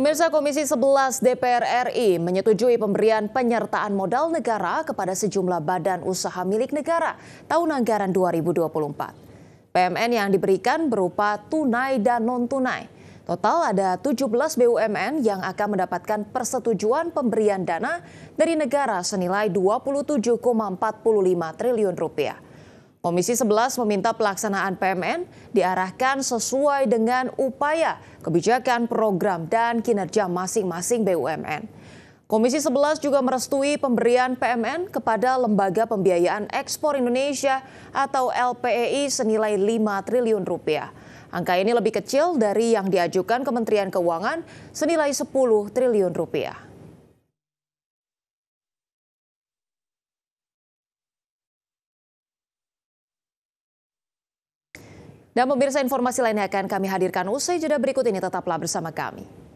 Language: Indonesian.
Pemirsa Komisi 11 DPR RI menyetujui pemberian penyertaan modal negara kepada sejumlah badan usaha milik negara tahun anggaran 2024. PMN yang diberikan berupa tunai dan non-tunai. Total ada 17 BUMN yang akan mendapatkan persetujuan pemberian dana dari negara senilai 27,45 triliun rupiah. Komisi 11 meminta pelaksanaan PMN diarahkan sesuai dengan upaya, kebijakan, program, dan kinerja masing-masing BUMN. Komisi 11 juga merestui pemberian PMN kepada Lembaga Pembiayaan Ekspor Indonesia atau LPEI senilai 5 triliun rupiah. Angka ini lebih kecil dari yang diajukan Kementerian Keuangan senilai 10 triliun rupiah. Dan pemirsa informasi lainnya akan kami hadirkan usai jeda berikut ini tetaplah bersama kami.